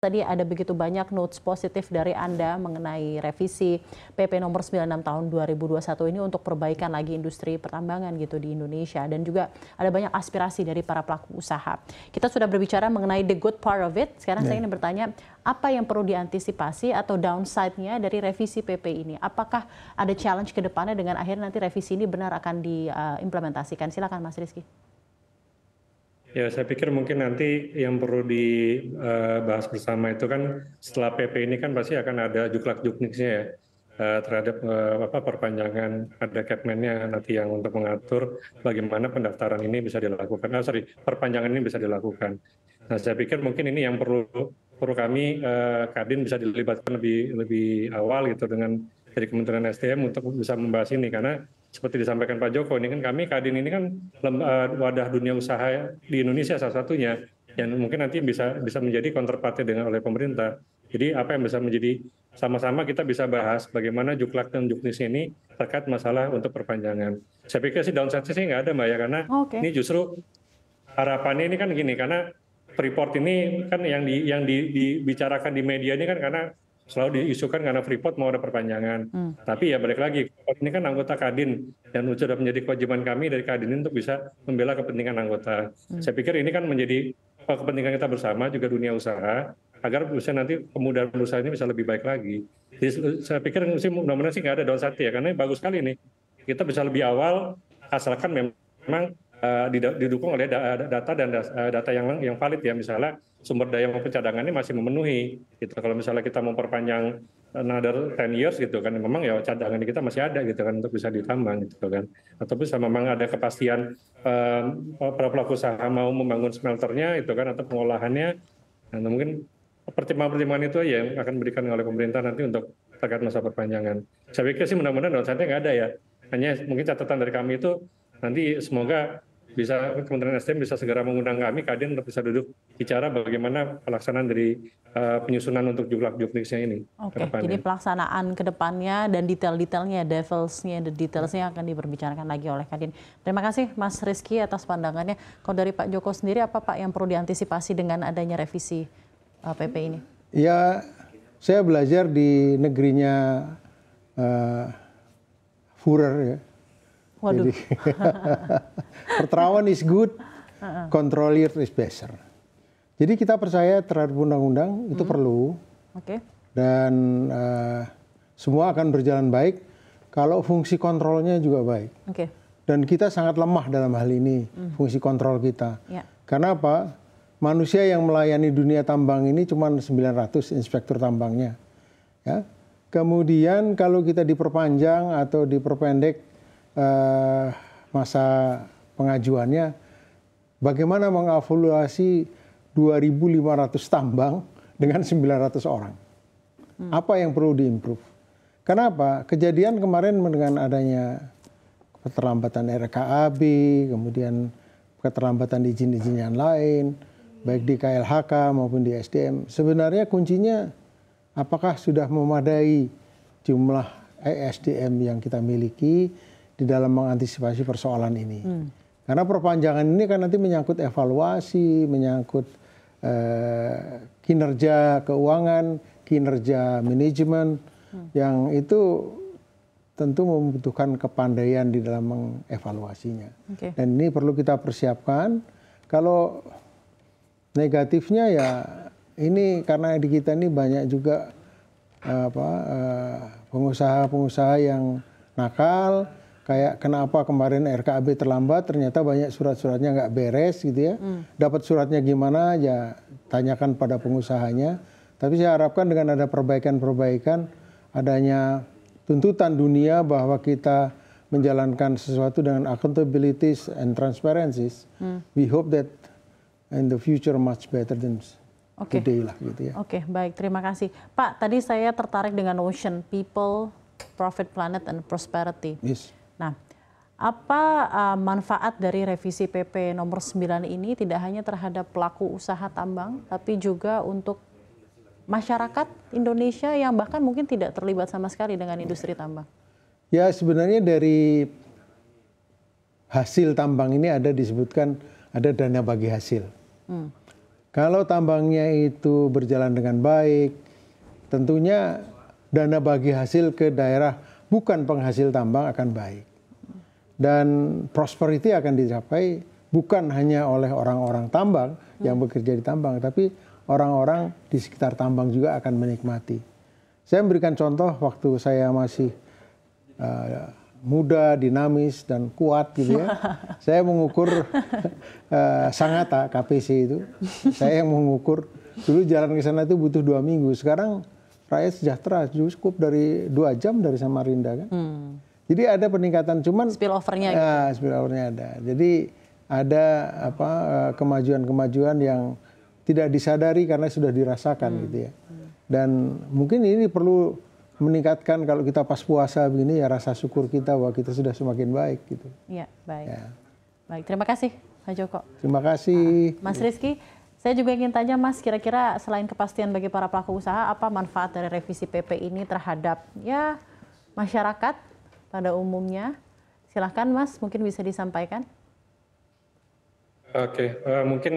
Tadi ada begitu banyak notes positif dari Anda mengenai revisi PP nomor 96 tahun 2021 ini untuk perbaikan lagi industri pertambangan gitu di Indonesia dan juga ada banyak aspirasi dari para pelaku usaha. Kita sudah berbicara mengenai the good part of it. Sekarang yeah. saya ya. ingin bertanya apa yang perlu diantisipasi atau downside-nya dari revisi PP ini? Apakah ada challenge ke depannya dengan akhirnya nanti revisi ini benar akan diimplementasikan? Eh, Silakan Mas Rizky. Ya, saya pikir mungkin nanti yang perlu dibahas eh, bersama itu kan setelah PP ini kan pasti akan ada juklak-jukniknya ya eh, terhadap eh, apa perpanjangan ada capman-nya nanti yang untuk mengatur bagaimana pendaftaran ini bisa dilakukan. Ah, sorry, perpanjangan ini bisa dilakukan. Nah, saya pikir mungkin ini yang perlu perlu kami eh, Kadin bisa dilibatkan lebih lebih awal gitu dengan dari Kementerian SDM untuk bisa membahas ini karena seperti disampaikan Pak Joko, ini kan kami Kadin ini kan eh, wadah dunia usaha di Indonesia salah satunya yang mungkin nanti bisa bisa menjadi counterpartnya dengan oleh pemerintah. Jadi apa yang bisa menjadi sama-sama kita bisa bahas bagaimana juklak dan juknis ini terkait masalah untuk perpanjangan. Saya pikir sih downside sih nggak ada mbak ya karena okay. ini justru harapannya ini kan gini karena Freeport ini kan yang di yang di, dibicarakan di media ini kan karena selalu diisukan karena Freeport mau ada perpanjangan. Hmm. Tapi ya balik lagi, ini kan anggota Kadin dan sudah menjadi kewajiban kami dari Kadin untuk bisa membela kepentingan anggota. Hmm. Saya pikir ini kan menjadi eh, kepentingan kita bersama juga dunia usaha agar usaha nanti pemuda usaha ini bisa lebih baik lagi. Jadi, saya pikir sih mudah-mudahan sih nggak ada downside ya karena ini bagus sekali nih. Kita bisa lebih awal asalkan memang uh, didukung oleh data dan eh, data yang yang valid ya misalnya sumber daya cadangannya masih memenuhi. Gitu. Kalau misalnya kita memperpanjang another 10 years gitu kan memang ya cadangan kita masih ada gitu kan untuk bisa ditambang gitu kan atau bisa memang ada kepastian eh, para pelaku usaha mau membangun smelternya itu kan atau pengolahannya nah, mungkin pertimbangan-pertimbangan itu aja ya yang akan diberikan oleh pemerintah nanti untuk terkait masa perpanjangan saya pikir sih mudah-mudahan dalam saatnya nggak ada ya hanya mungkin catatan dari kami itu nanti semoga bisa Kementerian SDM bisa segera mengundang kami Kadin untuk bisa duduk bicara bagaimana pelaksanaan dari uh, penyusunan untuk jumlah juknisnya ini. Oke, okay, jadi pelaksanaan kedepannya dan detail-detailnya, devilsnya, the detailsnya akan diperbicarakan lagi oleh Kadin. Terima kasih Mas Rizky atas pandangannya. Kalau dari Pak Joko sendiri apa Pak yang perlu diantisipasi dengan adanya revisi uh, PP ini? Ya, saya belajar di negerinya uh, eh, Furer ya Waduh. Jadi, pertrawan is good, controller is better. Jadi kita percaya terhadap undang-undang itu hmm. perlu. Oke. Okay. Dan uh, semua akan berjalan baik kalau fungsi kontrolnya juga baik. Oke. Okay. Dan kita sangat lemah dalam hal ini hmm. fungsi kontrol kita. Ya. Karena apa? Manusia yang melayani dunia tambang ini cuma 900 inspektur tambangnya. Ya. Kemudian kalau kita diperpanjang atau diperpendek Eh, masa pengajuannya bagaimana mengevaluasi 2.500 tambang dengan 900 orang. Hmm. Apa yang perlu diimprove? Kenapa? Kejadian kemarin dengan adanya keterlambatan RKAB, kemudian keterlambatan izin-izin yang lain, baik di KLHK maupun di SDM. Sebenarnya kuncinya apakah sudah memadai jumlah e SDM yang kita miliki, di dalam mengantisipasi persoalan ini. Hmm. Karena perpanjangan ini kan nanti menyangkut evaluasi, menyangkut eh, kinerja keuangan, kinerja manajemen, hmm. yang itu tentu membutuhkan kepandaian di dalam mengevaluasinya. Okay. Dan ini perlu kita persiapkan. Kalau negatifnya ya ini karena di kita ini banyak juga eh, apa eh, pengusaha-pengusaha yang nakal, kayak kenapa kemarin RKAB terlambat ternyata banyak surat-suratnya nggak beres gitu ya hmm. dapat suratnya gimana ya tanyakan pada pengusahanya tapi saya harapkan dengan ada perbaikan-perbaikan adanya tuntutan dunia bahwa kita menjalankan sesuatu dengan accountabilities and transparencies hmm. we hope that in the future much better than okay. today lah gitu ya oke okay, baik terima kasih Pak tadi saya tertarik dengan notion people profit planet and prosperity yes Nah, apa uh, manfaat dari revisi PP nomor 9 ini tidak hanya terhadap pelaku usaha tambang tapi juga untuk masyarakat Indonesia yang bahkan mungkin tidak terlibat sama sekali dengan industri tambang? Ya, sebenarnya dari hasil tambang ini ada disebutkan ada dana bagi hasil. Hmm. Kalau tambangnya itu berjalan dengan baik, tentunya dana bagi hasil ke daerah bukan penghasil tambang akan baik dan prosperity akan dicapai bukan hanya oleh orang-orang tambang yang hmm. bekerja di tambang, tapi orang-orang di sekitar tambang juga akan menikmati. Saya memberikan contoh waktu saya masih uh, muda, dinamis dan kuat gitu ya. saya mengukur uh, Sangata KPC itu. Saya yang mengukur dulu jalan ke sana itu butuh dua minggu. Sekarang rakyat sejahtera cukup dari dua jam dari Samarinda kan. Hmm. Jadi ada peningkatan cuman spill overnya eh, gitu. spillovernya spill overnya ada. Jadi ada apa eh, kemajuan-kemajuan yang tidak disadari karena sudah dirasakan hmm. gitu ya. Dan mungkin ini perlu meningkatkan kalau kita pas puasa begini ya rasa syukur kita bahwa kita sudah semakin baik gitu. Iya, baik. Ya. Baik, terima kasih Pak Joko. Terima kasih. Ah, Mas Rizky, saya juga ingin tanya Mas, kira-kira selain kepastian bagi para pelaku usaha, apa manfaat dari revisi PP ini terhadap ya masyarakat pada umumnya. Silahkan Mas, mungkin bisa disampaikan. Oke, okay. uh, eh, mungkin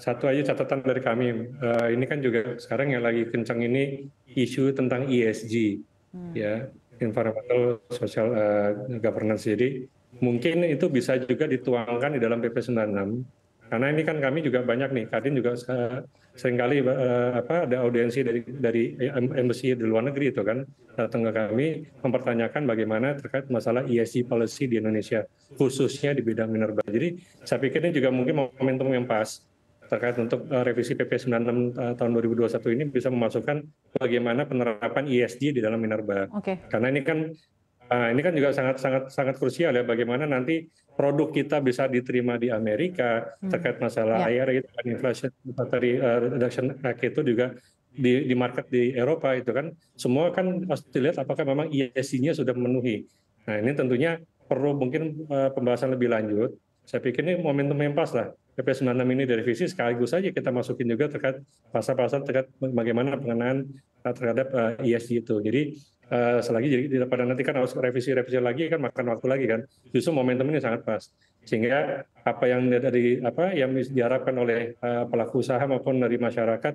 satu aja catatan dari kami. Uh, ini kan juga sekarang yang lagi kencang ini isu tentang ESG, hmm. ya, environmental social uh, governance. Jadi mungkin itu bisa juga dituangkan di dalam PP 96 karena ini kan kami juga banyak nih, Kadin juga eh, seringkali eh, apa ada audiensi dari dari embassy di luar negeri itu kan datang ke kami mempertanyakan bagaimana terkait masalah ESG policy di Indonesia khususnya di bidang minerba. Jadi saya pikir ini juga mungkin momentum yang pas terkait untuk eh, revisi PP 96 uh, tahun 2021 ini bisa memasukkan bagaimana penerapan ESG di dalam minerba. Okay. Karena ini kan Nah, ini kan juga sangat sangat sangat krusial ya bagaimana nanti produk kita bisa diterima di Amerika hmm. terkait masalah ya. IRA itu kan inflation battery uh, reduction act itu juga di, di market di Eropa itu kan semua kan harus dilihat apakah memang ESG-nya sudah memenuhi. Nah ini tentunya perlu mungkin eh, pembahasan lebih lanjut. Saya pikir ini momentum yang pas lah. PP96 ini dari sekaligus saja kita masukin juga terkait pasal-pasal terkait bagaimana pengenalan eh, terhadap uh, ESG itu. Jadi Eh, selagi jadi tidak pada nanti kan harus revisi-revisi lagi kan makan waktu lagi kan. Justru momentum ini sangat pas. Sehingga apa yang dari apa yang diharapkan oleh eh, pelaku usaha maupun dari masyarakat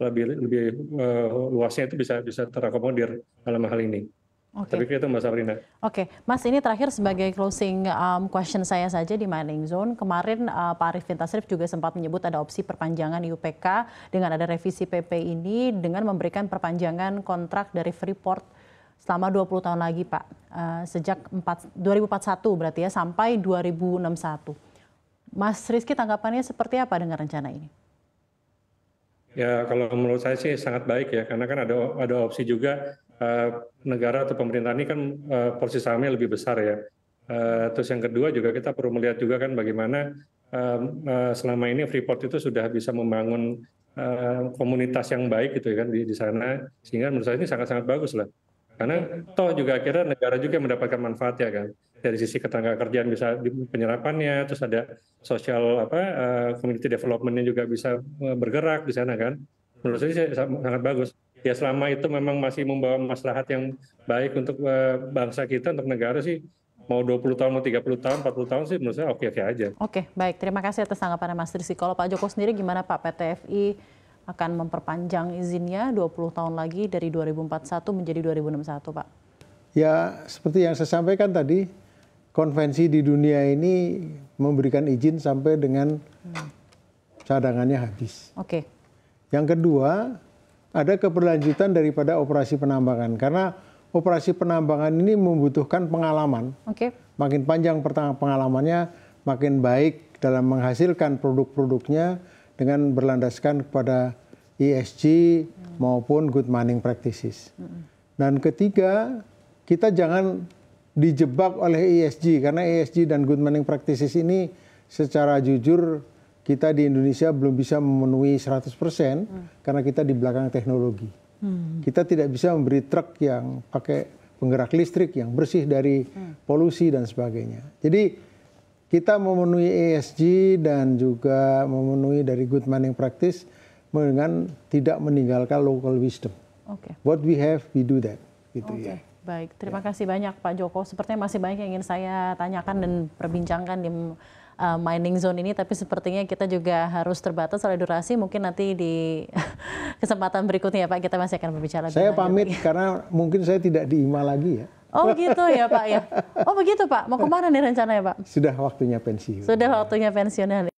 lebih lebih eh, luasnya itu bisa bisa terakomodir dalam hal ini. Okay. Tapi itu mas Sabrina. Oke, okay. Mas ini terakhir sebagai closing um, question saya saja di mining zone. Kemarin uh, Pak Arifin Tasrif juga sempat menyebut ada opsi perpanjangan IUPK dengan ada revisi PP ini dengan memberikan perpanjangan kontrak dari Freeport selama 20 tahun lagi Pak. Uh, sejak 4, 2041 berarti ya sampai 2061. Mas Rizky tanggapannya seperti apa dengan rencana ini? Ya kalau menurut saya sih sangat baik ya karena kan ada ada opsi juga uh, negara atau pemerintah ini kan uh, porsi sahamnya lebih besar ya. Uh, terus yang kedua juga kita perlu melihat juga kan bagaimana uh, uh, selama ini Freeport itu sudah bisa membangun uh, komunitas yang baik gitu ya kan di, di sana sehingga menurut saya ini sangat-sangat bagus lah. Karena toh juga akhirnya negara juga mendapatkan manfaat ya kan dari sisi ketenaga kerjaan bisa penyerapannya, terus ada sosial apa uh, community developmentnya juga bisa eh, bergerak di sana kan. Menurut saya sangat bagus. Ya selama itu memang masih membawa maslahat yang baik untuk eh, bangsa kita, untuk negara sih mau 20 tahun, mau 30 tahun, 40 tahun sih menurut saya oke-oke aja. Oke, baik. Terima kasih atas tanggapan Mas Rizky. Kalau Pak Joko sendiri gimana Pak PTFI? FI akan memperpanjang izinnya 20 tahun lagi dari 2041 menjadi 2061, Pak? Ya, seperti yang saya sampaikan tadi, konvensi di dunia ini memberikan izin sampai dengan cadangannya habis. Oke. Okay. Yang kedua, ada keberlanjutan daripada operasi penambangan karena operasi penambangan ini membutuhkan pengalaman. Oke. Okay. Makin panjang pengalamannya, makin baik dalam menghasilkan produk-produknya dengan berlandaskan kepada ESG maupun good mining practices. Dan ketiga, kita jangan dijebak oleh ESG karena ESG dan good mining practices ini secara jujur kita di Indonesia belum bisa memenuhi 100% hmm. karena kita di belakang teknologi. Hmm. Kita tidak bisa memberi truk yang pakai penggerak listrik yang bersih dari hmm. polusi dan sebagainya. Jadi kita memenuhi ESG dan juga memenuhi dari good mining practice dengan tidak meninggalkan local wisdom. Okay. What we have, we do that. Gitu okay. ya. Baik, terima ya. kasih banyak Pak Joko. Sepertinya masih banyak yang ingin saya tanyakan dan perbincangkan di eh, mining zone ini, tapi sepertinya kita juga harus terbatas oleh durasi. Mungkin nanti di kesempatan berikutnya ya Pak, kita masih akan berbicara. Saya pamit lagi. karena mungkin saya tidak diima lagi ya. Oh gitu ya Pak ya. Oh begitu Pak. Mau kemana nih rencananya Pak? Sudah waktunya pensiun. Sudah waktunya pensiunan.